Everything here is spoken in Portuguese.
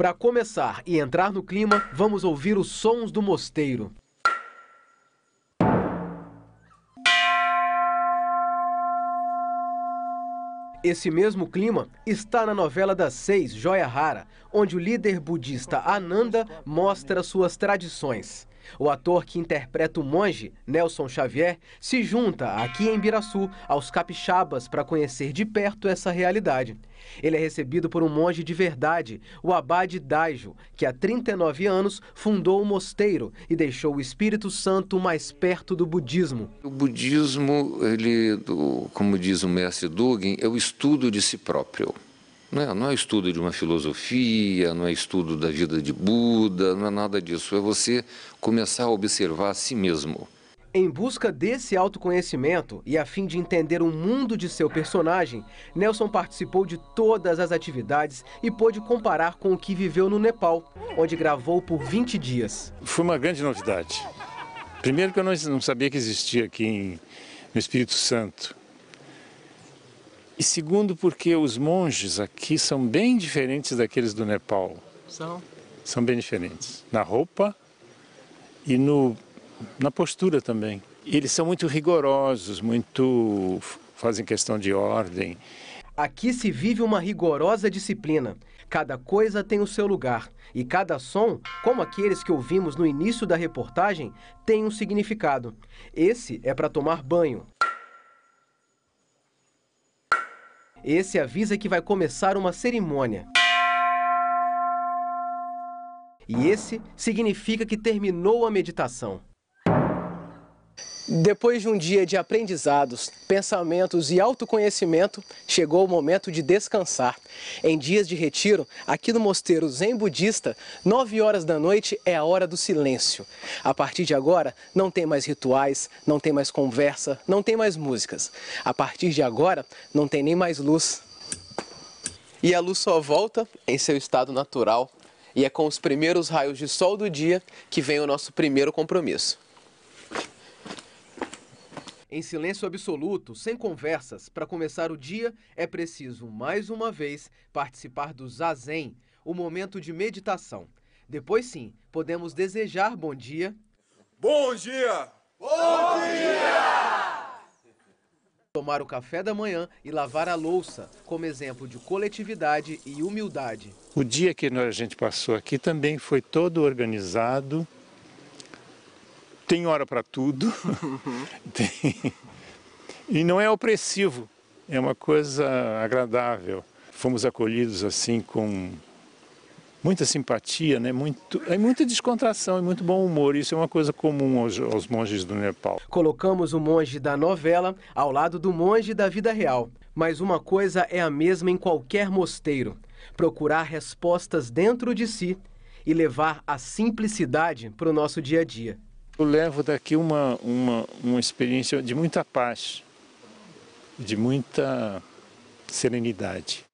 Para começar e entrar no clima, vamos ouvir os sons do mosteiro. Esse mesmo clima está na novela das seis, Joia Rara, onde o líder budista Ananda mostra suas tradições. O ator que interpreta o monge, Nelson Xavier, se junta aqui em Biraçu aos capixabas para conhecer de perto essa realidade. Ele é recebido por um monge de verdade, o Abade Daijo, que há 39 anos fundou o mosteiro e deixou o Espírito Santo mais perto do budismo. O budismo, ele, como diz o mestre Dugin, é o estudo de si próprio. Não é, não é estudo de uma filosofia, não é estudo da vida de Buda, não é nada disso. É você começar a observar a si mesmo. Em busca desse autoconhecimento e a fim de entender o mundo de seu personagem, Nelson participou de todas as atividades e pôde comparar com o que viveu no Nepal, onde gravou por 20 dias. Foi uma grande novidade. Primeiro que eu não sabia que existia aqui no Espírito Santo e segundo, porque os monges aqui são bem diferentes daqueles do Nepal. São? São bem diferentes. Na roupa e no, na postura também. eles são muito rigorosos, muito fazem questão de ordem. Aqui se vive uma rigorosa disciplina. Cada coisa tem o seu lugar e cada som, como aqueles que ouvimos no início da reportagem, tem um significado. Esse é para tomar banho. Esse avisa que vai começar uma cerimônia. E esse significa que terminou a meditação. Depois de um dia de aprendizados, pensamentos e autoconhecimento, chegou o momento de descansar. Em dias de retiro, aqui no Mosteiro Zen Budista, 9 horas da noite é a hora do silêncio. A partir de agora, não tem mais rituais, não tem mais conversa, não tem mais músicas. A partir de agora, não tem nem mais luz. E a luz só volta em seu estado natural. E é com os primeiros raios de sol do dia que vem o nosso primeiro compromisso. Em silêncio absoluto, sem conversas, para começar o dia, é preciso, mais uma vez, participar do zazen, o momento de meditação. Depois sim, podemos desejar bom dia. Bom dia! Bom dia! Tomar o café da manhã e lavar a louça, como exemplo de coletividade e humildade. O dia que a gente passou aqui também foi todo organizado, tem hora para tudo. Uhum. tem... E não é opressivo, é uma coisa agradável. Fomos acolhidos assim com muita simpatia, né? Muito, é muita descontração e é muito bom humor. Isso é uma coisa comum aos, aos monges do Nepal. Colocamos o monge da novela ao lado do monge da vida real. Mas uma coisa é a mesma em qualquer mosteiro: procurar respostas dentro de si e levar a simplicidade para o nosso dia a dia eu levo daqui uma, uma, uma experiência de muita paz, de muita serenidade.